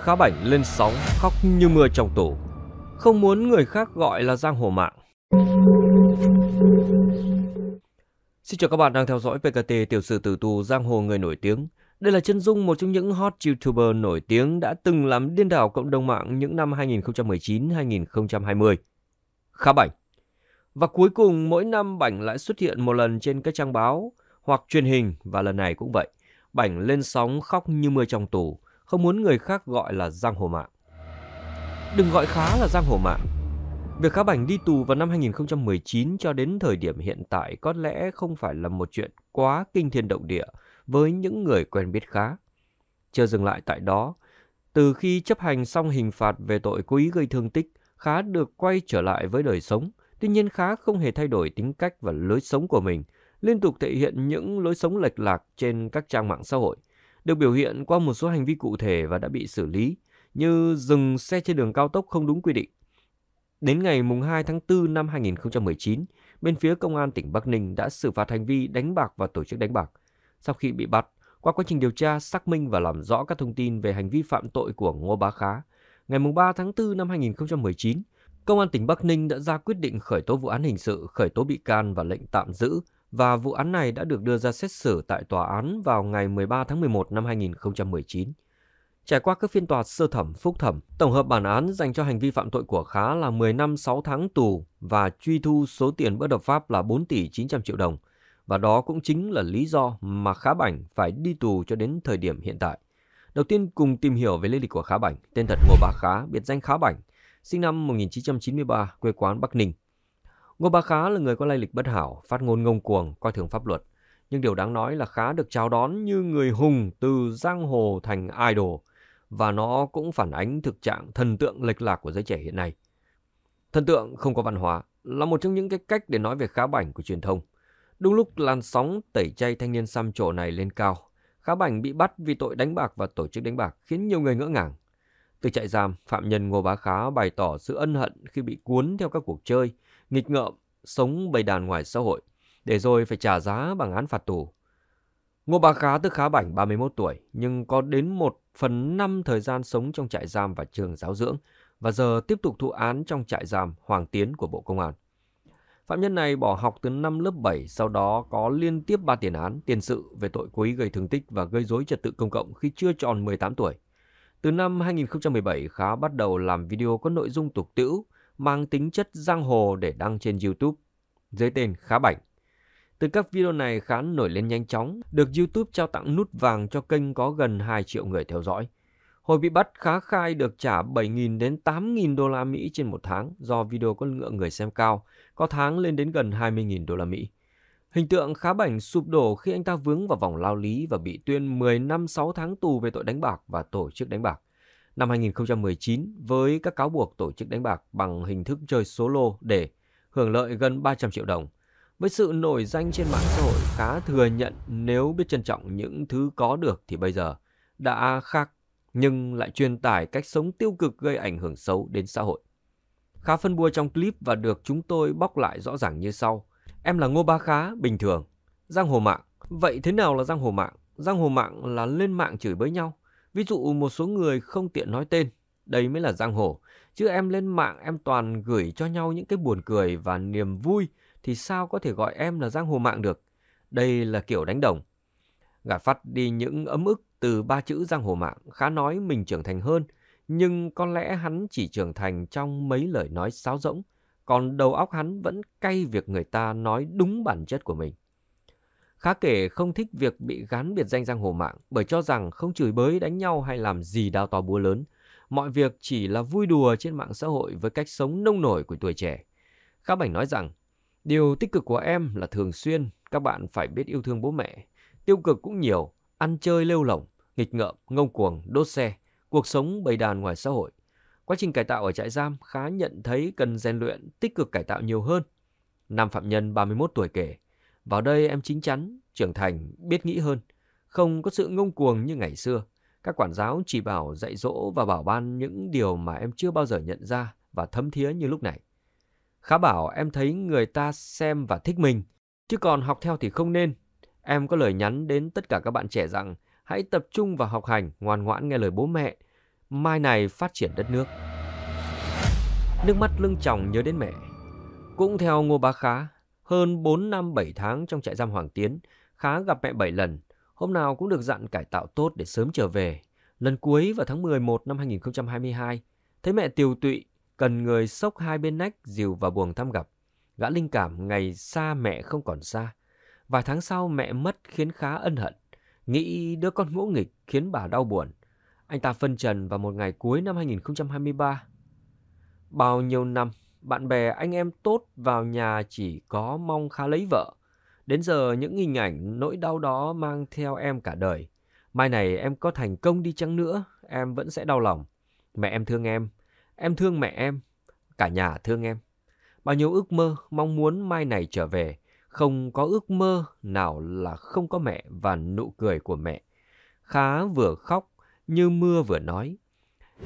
Khá bảnh lên sóng khóc như mưa trong tủ Không muốn người khác gọi là giang hồ mạng Xin chào các bạn đang theo dõi PKT tiểu sử tử tù giang hồ người nổi tiếng Đây là chân dung một trong những hot youtuber nổi tiếng đã từng làm điên đảo cộng đồng mạng những năm 2019-2020 Khá bảnh Và cuối cùng mỗi năm bảnh lại xuất hiện một lần trên các trang báo hoặc truyền hình và lần này cũng vậy Bảnh lên sóng khóc như mưa trong tù không muốn người khác gọi là giang hồ mạng. Đừng gọi Khá là giang hồ mạng. Việc Khá Bảnh đi tù vào năm 2019 cho đến thời điểm hiện tại có lẽ không phải là một chuyện quá kinh thiên động địa với những người quen biết Khá. Chưa dừng lại tại đó, từ khi chấp hành xong hình phạt về tội cố ý gây thương tích, Khá được quay trở lại với đời sống. Tuy nhiên Khá không hề thay đổi tính cách và lối sống của mình, liên tục thể hiện những lối sống lệch lạc trên các trang mạng xã hội – được biểu hiện qua một số hành vi cụ thể và đã bị xử lý như dừng xe trên đường cao tốc không đúng quy định. Đến ngày 2 tháng 4 năm 2019, bên phía Công an tỉnh Bắc Ninh đã xử phạt hành vi đánh bạc và tổ chức đánh bạc. Sau khi bị bắt, qua quá trình điều tra, xác minh và làm rõ các thông tin về hành vi phạm tội của Ngô Bá Khá, ngày 3 tháng 4 năm 2019, Công an tỉnh Bắc Ninh đã ra quyết định khởi tố vụ án hình sự, khởi tố bị can và lệnh tạm giữ và vụ án này đã được đưa ra xét xử tại tòa án vào ngày 13 tháng 11 năm 2019. Trải qua các phiên tòa sơ thẩm, phúc thẩm, tổng hợp bản án dành cho hành vi phạm tội của Khá là 10 năm 6 tháng tù và truy thu số tiền bất hợp pháp là 4 tỷ 900 triệu đồng. Và đó cũng chính là lý do mà Khá Bảnh phải đi tù cho đến thời điểm hiện tại. Đầu tiên cùng tìm hiểu về lý lịch của Khá Bảnh, tên thật Ngô Bá Khá, biệt danh Khá Bảnh, sinh năm 1993, quê quán Bắc Ninh. Ngô Bá Khá là người có lai lịch bất hảo, phát ngôn ngông cuồng, coi thường pháp luật. Nhưng điều đáng nói là Khá được chào đón như người hùng từ giang hồ thành idol. Và nó cũng phản ánh thực trạng thần tượng lệch lạc của giới trẻ hiện nay. Thần tượng không có văn hóa là một trong những cái cách để nói về khá bảnh của truyền thông. Đúng lúc làn sóng tẩy chay thanh niên xăm trổ này lên cao, khá bảnh bị bắt vì tội đánh bạc và tổ chức đánh bạc khiến nhiều người ngỡ ngàng. Từ trại giam, phạm nhân Ngô Bá Khá bày tỏ sự ân hận khi bị cuốn theo các cuộc chơi, nghịch ngợm, sống bầy đàn ngoài xã hội, để rồi phải trả giá bằng án phạt tù. Ngô Bá Khá tức Khá Bảnh 31 tuổi, nhưng có đến một phần năm thời gian sống trong trại giam và trường giáo dưỡng, và giờ tiếp tục thụ án trong trại giam Hoàng Tiến của Bộ Công an. Phạm nhân này bỏ học từ năm lớp 7, sau đó có liên tiếp 3 tiền án, tiền sự về tội cố ý gây thương tích và gây dối trật tự công cộng khi chưa tròn 18 tuổi. Từ năm 2017, Khá bắt đầu làm video có nội dung tục tiễu mang tính chất giang hồ để đăng trên YouTube dưới tên Khá Bảnh. Từ các video này khá nổi lên nhanh chóng, được YouTube trao tặng nút vàng cho kênh có gần 2 triệu người theo dõi. Hồi bị bắt, Khá khai được trả 7.000 đến 8.000 đô la Mỹ trên một tháng do video có lượng người xem cao, có tháng lên đến gần 20.000 đô la Mỹ. Hình tượng khá bảnh sụp đổ khi anh ta vướng vào vòng lao lý và bị tuyên 10 năm 6 tháng tù về tội đánh bạc và tổ chức đánh bạc năm 2019 với các cáo buộc tổ chức đánh bạc bằng hình thức chơi số lô để hưởng lợi gần 300 triệu đồng. Với sự nổi danh trên mạng xã hội, khá thừa nhận nếu biết trân trọng những thứ có được thì bây giờ đã khác nhưng lại truyền tải cách sống tiêu cực gây ảnh hưởng xấu đến xã hội. Khá phân bua trong clip và được chúng tôi bóc lại rõ ràng như sau. Em là Ngô Ba Khá, bình thường. Giang hồ mạng. Vậy thế nào là giang hồ mạng? Giang hồ mạng là lên mạng chửi bới nhau, Ví dụ một số người không tiện nói tên, đây mới là giang hồ. Chứ em lên mạng em toàn gửi cho nhau những cái buồn cười và niềm vui thì sao có thể gọi em là giang hồ mạng được. Đây là kiểu đánh đồng. Gạt phát đi những ấm ức từ ba chữ giang hồ mạng khá nói mình trưởng thành hơn, nhưng có lẽ hắn chỉ trưởng thành trong mấy lời nói sáo rỗng, còn đầu óc hắn vẫn cay việc người ta nói đúng bản chất của mình. Khá kể không thích việc bị gán biệt danh giang hồ mạng bởi cho rằng không chửi bới đánh nhau hay làm gì đao to búa lớn. Mọi việc chỉ là vui đùa trên mạng xã hội với cách sống nông nổi của tuổi trẻ. Khá Bảnh nói rằng, điều tích cực của em là thường xuyên, các bạn phải biết yêu thương bố mẹ. Tiêu cực cũng nhiều, ăn chơi lêu lỏng, nghịch ngợm, ngông cuồng, đốt xe, cuộc sống bầy đàn ngoài xã hội. Quá trình cải tạo ở trại giam khá nhận thấy cần rèn luyện, tích cực cải tạo nhiều hơn. Nam phạm nhân 31 tuổi kể, vào đây em chính chắn, trưởng thành, biết nghĩ hơn, không có sự ngông cuồng như ngày xưa. Các quản giáo chỉ bảo dạy dỗ và bảo ban những điều mà em chưa bao giờ nhận ra và thấm thía như lúc này. Khá bảo em thấy người ta xem và thích mình, chứ còn học theo thì không nên. Em có lời nhắn đến tất cả các bạn trẻ rằng hãy tập trung vào học hành, ngoan ngoãn nghe lời bố mẹ. Mai này phát triển đất nước. Nước mắt lưng chồng nhớ đến mẹ. Cũng theo Ngô Bá Khá, hơn 4 năm 7 tháng trong trại giam Hoàng Tiến, Khá gặp mẹ 7 lần, hôm nào cũng được dặn cải tạo tốt để sớm trở về. Lần cuối vào tháng 11 năm 2022, thấy mẹ tiều tụy, cần người sốc hai bên nách dìu vào buồng thăm gặp. Gã linh cảm ngày xa mẹ không còn xa. Vài tháng sau mẹ mất khiến khá ân hận, nghĩ đứa con ngỗ nghịch khiến bà đau buồn. Anh ta phân trần vào một ngày cuối năm 2023. Bao nhiêu năm, bạn bè anh em tốt vào nhà chỉ có mong khá lấy vợ. Đến giờ những hình ảnh nỗi đau đó mang theo em cả đời. Mai này em có thành công đi chăng nữa, em vẫn sẽ đau lòng. Mẹ em thương em, em thương mẹ em, cả nhà thương em. Bao nhiêu ước mơ mong muốn mai này trở về, không có ước mơ nào là không có mẹ và nụ cười của mẹ. Khá vừa khóc, như mưa vừa nói.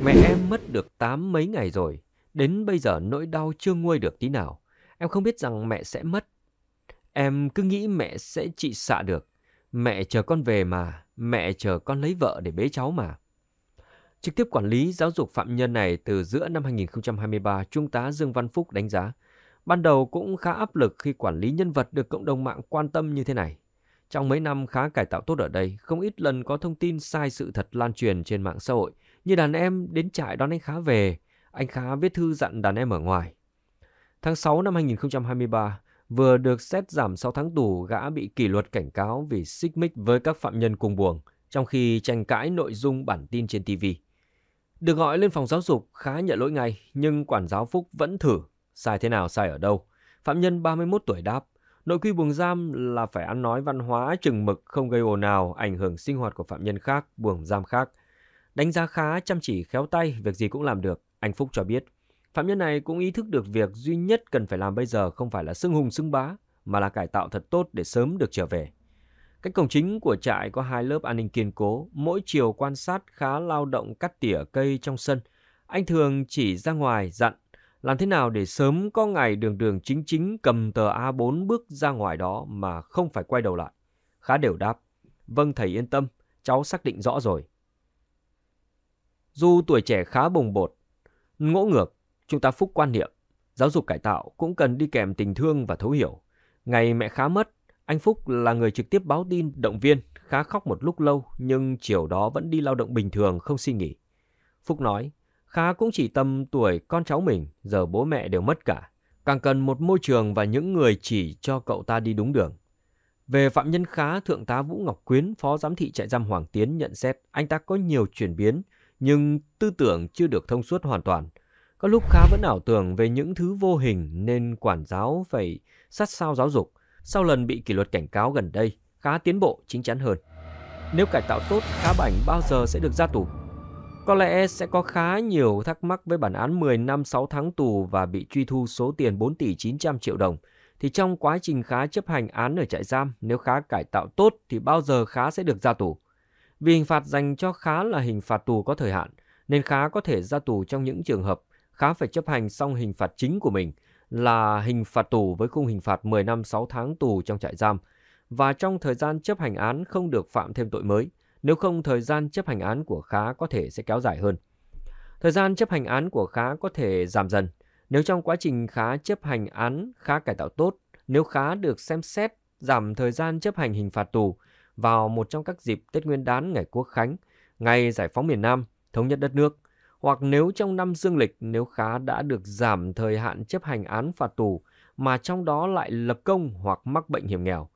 Mẹ em mất được tám mấy ngày rồi, đến bây giờ nỗi đau chưa nguôi được tí nào. Em không biết rằng mẹ sẽ mất Em cứ nghĩ mẹ sẽ trị xạ được. Mẹ chờ con về mà, mẹ chờ con lấy vợ để bế cháu mà. Trực tiếp quản lý giáo dục phạm nhân này từ giữa năm 2023, Trung tá Dương Văn Phúc đánh giá, ban đầu cũng khá áp lực khi quản lý nhân vật được cộng đồng mạng quan tâm như thế này. Trong mấy năm khá cải tạo tốt ở đây, không ít lần có thông tin sai sự thật lan truyền trên mạng xã hội, như đàn em đến trại đón anh Khá về, anh Khá viết thư dặn đàn em ở ngoài. Tháng 6 năm 2023, vừa được xét giảm 6 tháng tù gã bị kỷ luật cảnh cáo vì xích mích với các phạm nhân cùng buồng, trong khi tranh cãi nội dung bản tin trên TV. Được gọi lên phòng giáo dục khá nhận lỗi ngay, nhưng quản giáo Phúc vẫn thử, sai thế nào sai ở đâu. Phạm nhân 31 tuổi đáp, nội quy buồng giam là phải ăn nói văn hóa chừng mực không gây ồn ào, ảnh hưởng sinh hoạt của phạm nhân khác, buồng giam khác. Đánh giá khá, chăm chỉ, khéo tay, việc gì cũng làm được, anh Phúc cho biết. Phạm nhân này cũng ý thức được việc duy nhất cần phải làm bây giờ không phải là xưng hùng xưng bá, mà là cải tạo thật tốt để sớm được trở về. Cách cổng chính của trại có hai lớp an ninh kiên cố, mỗi chiều quan sát khá lao động cắt tỉa cây trong sân. Anh thường chỉ ra ngoài dặn, làm thế nào để sớm có ngày đường đường chính chính cầm tờ A4 bước ra ngoài đó mà không phải quay đầu lại. Khá đều đáp, vâng thầy yên tâm, cháu xác định rõ rồi. Dù tuổi trẻ khá bồng bột, ngỗ ngược, chúng ta phúc quan niệm, giáo dục cải tạo cũng cần đi kèm tình thương và thấu hiểu. Ngày mẹ khá mất, anh Phúc là người trực tiếp báo tin động viên, khá khóc một lúc lâu nhưng chiều đó vẫn đi lao động bình thường không xin nghỉ. Phúc nói, Khá cũng chỉ tầm tuổi con cháu mình, giờ bố mẹ đều mất cả. Càng cần một môi trường và những người chỉ cho cậu ta đi đúng đường. Về phạm nhân khá, Thượng tá Vũ Ngọc Quyến, Phó Giám thị trại giam Hoàng Tiến nhận xét anh ta có nhiều chuyển biến, nhưng tư tưởng chưa được thông suốt hoàn toàn. Có lúc Khá vẫn ảo tưởng về những thứ vô hình nên quản giáo phải sát sao giáo dục. Sau lần bị kỷ luật cảnh cáo gần đây, Khá tiến bộ chính chắn hơn. Nếu cải tạo tốt, Khá Bảnh bao giờ sẽ được ra tù? Có lẽ sẽ có khá nhiều thắc mắc với bản án 10 năm 6 tháng tù và bị truy thu số tiền 4 tỷ 900 triệu đồng. Thì trong quá trình Khá chấp hành án ở trại giam, nếu Khá cải tạo tốt thì bao giờ Khá sẽ được ra tù? Vì hình phạt dành cho Khá là hình phạt tù có thời hạn, nên Khá có thể ra tù trong những trường hợp Khá phải chấp hành xong hình phạt chính của mình là hình phạt tù với khung hình phạt 10 năm 6 tháng tù trong trại giam và trong thời gian chấp hành án không được phạm thêm tội mới, nếu không thời gian chấp hành án của Khá có thể sẽ kéo dài hơn. Thời gian chấp hành án của Khá có thể giảm dần. Nếu trong quá trình Khá chấp hành án, Khá cải tạo tốt, nếu Khá được xem xét giảm thời gian chấp hành hình phạt tù vào một trong các dịp Tết Nguyên đán ngày Quốc Khánh, ngày giải phóng miền Nam, thống nhất đất nước, hoặc nếu trong năm dương lịch nếu khá đã được giảm thời hạn chấp hành án phạt tù mà trong đó lại lập công hoặc mắc bệnh hiểm nghèo.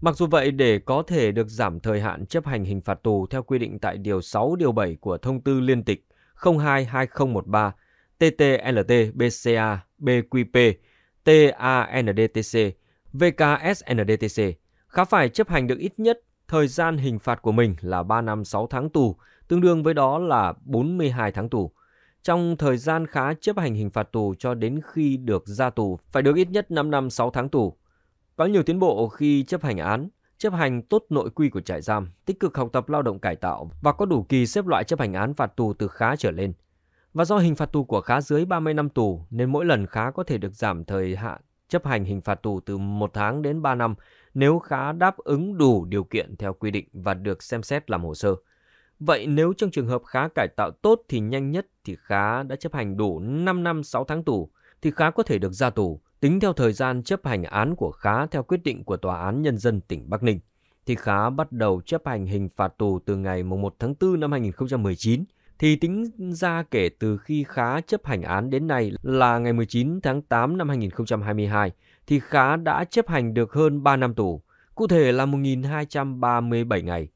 Mặc dù vậy, để có thể được giảm thời hạn chấp hành hình phạt tù theo quy định tại Điều 6, Điều 7 của Thông tư Liên tịch 022013 TTLT BCA BQP TANDTC VKSNDTC, khá phải chấp hành được ít nhất thời gian hình phạt của mình là 3 năm 6 tháng tù tương đương với đó là 42 tháng tù. Trong thời gian khá chấp hành hình phạt tù cho đến khi được ra tù, phải được ít nhất 5 năm 6 tháng tù. Có nhiều tiến bộ khi chấp hành án, chấp hành tốt nội quy của trại giam, tích cực học tập lao động cải tạo và có đủ kỳ xếp loại chấp hành án phạt tù từ khá trở lên. Và do hình phạt tù của khá dưới 30 năm tù nên mỗi lần khá có thể được giảm thời hạn chấp hành hình phạt tù từ 1 tháng đến 3 năm nếu khá đáp ứng đủ điều kiện theo quy định và được xem xét làm hồ sơ. Vậy nếu trong trường hợp Khá cải tạo tốt thì nhanh nhất thì Khá đã chấp hành đủ 5 năm 6 tháng tù thì Khá có thể được ra tù tính theo thời gian chấp hành án của Khá theo quyết định của Tòa án Nhân dân tỉnh Bắc Ninh. Thì Khá bắt đầu chấp hành hình phạt tù từ ngày 1 tháng 4 năm 2019 thì tính ra kể từ khi Khá chấp hành án đến nay là ngày 19 tháng 8 năm 2022 thì Khá đã chấp hành được hơn 3 năm tù, cụ thể là 1.237 ngày.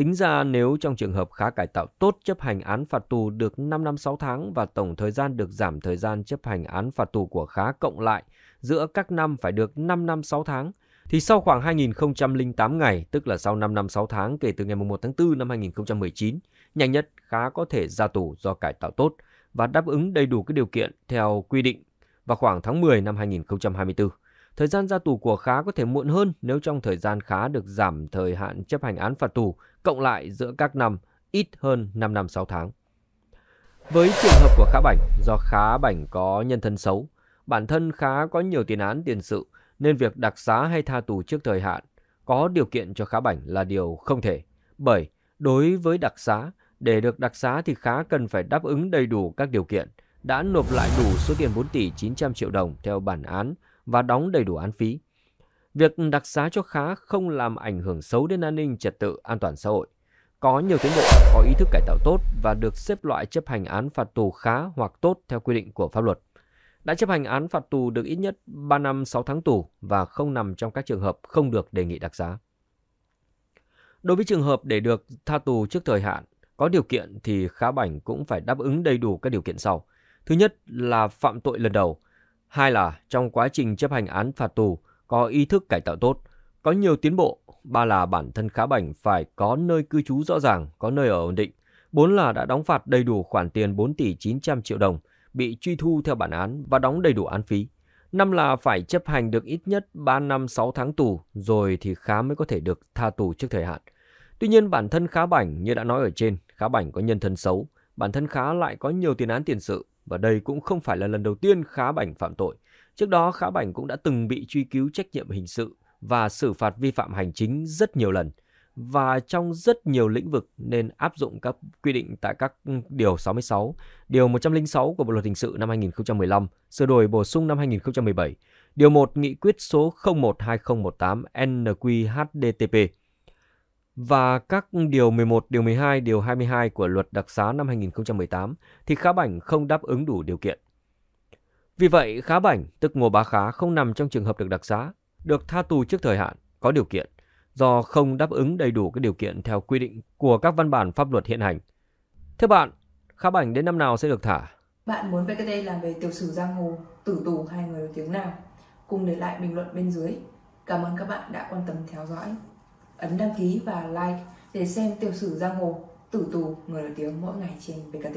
Tính ra nếu trong trường hợp khá cải tạo tốt chấp hành án phạt tù được 5 năm 6 tháng và tổng thời gian được giảm thời gian chấp hành án phạt tù của khá cộng lại giữa các năm phải được 5 năm 6 tháng, thì sau khoảng 2008 ngày, tức là sau 5 năm 6 tháng kể từ ngày 1 tháng 4 năm 2019, nhanh nhất khá có thể ra tù do cải tạo tốt và đáp ứng đầy đủ các điều kiện theo quy định vào khoảng tháng 10 năm 2024. Thời gian ra tù của Khá có thể muộn hơn nếu trong thời gian Khá được giảm thời hạn chấp hành án phạt tù cộng lại giữa các năm ít hơn 5 năm 6 tháng. Với trường hợp của Khá Bảnh, do Khá Bảnh có nhân thân xấu, bản thân Khá có nhiều tiền án tiền sự nên việc đặc xá hay tha tù trước thời hạn có điều kiện cho Khá Bảnh là điều không thể. Bởi đối với đặc xá, để được đặc xá thì Khá cần phải đáp ứng đầy đủ các điều kiện, đã nộp lại đủ số tiền 4 tỷ 900 triệu đồng theo bản án và đóng đầy đủ án phí. Việc đặc xá cho khá không làm ảnh hưởng xấu đến an ninh trật tự an toàn xã hội. Có nhiều tiến bộ, có ý thức cải tạo tốt và được xếp loại chấp hành án phạt tù khá hoặc tốt theo quy định của pháp luật. Đã chấp hành án phạt tù được ít nhất 3 năm 6 tháng tù và không nằm trong các trường hợp không được đề nghị đặc giá Đối với trường hợp để được tha tù trước thời hạn, có điều kiện thì khá bảnh cũng phải đáp ứng đầy đủ các điều kiện sau. Thứ nhất là phạm tội lần đầu. Hai là trong quá trình chấp hành án phạt tù, có ý thức cải tạo tốt, có nhiều tiến bộ. Ba là bản thân khá bảnh phải có nơi cư trú rõ ràng, có nơi ở ổn định. Bốn là đã đóng phạt đầy đủ khoản tiền 4 tỷ 900 triệu đồng, bị truy thu theo bản án và đóng đầy đủ án phí. Năm là phải chấp hành được ít nhất 3 năm 6 tháng tù rồi thì khá mới có thể được tha tù trước thời hạn. Tuy nhiên bản thân khá bảnh như đã nói ở trên, khá bảnh có nhân thân xấu, bản thân khá lại có nhiều tiền án tiền sự và đây cũng không phải là lần đầu tiên khá bảnh phạm tội. Trước đó, Khá Bảnh cũng đã từng bị truy cứu trách nhiệm hình sự và xử phạt vi phạm hành chính rất nhiều lần và trong rất nhiều lĩnh vực nên áp dụng các quy định tại các ừ, điều 66, điều 106 của Bộ luật hình sự năm 2015, sửa đổi bổ sung năm 2017, điều 1 nghị quyết số 01 2018 nq NQHDTP và các điều 11, điều 12, điều 22 của luật đặc xá năm 2018 thì Khá Bảnh không đáp ứng đủ điều kiện vì vậy, Khá Bảnh, tức Ngô Bá Khá không nằm trong trường hợp được đặc xá, được tha tù trước thời hạn, có điều kiện, do không đáp ứng đầy đủ các điều kiện theo quy định của các văn bản pháp luật hiện hành. Thưa bạn, Khá Bảnh đến năm nào sẽ được thả? Bạn muốn VKT làm về tiểu sử giang hồ, tử tù hay người nổi tiếng nào? Cùng để lại bình luận bên dưới. Cảm ơn các bạn đã quan tâm theo dõi. Ấn đăng ký và like để xem tiểu sử giang hồ, tử tù, người nổi tiếng mỗi ngày trên VKT.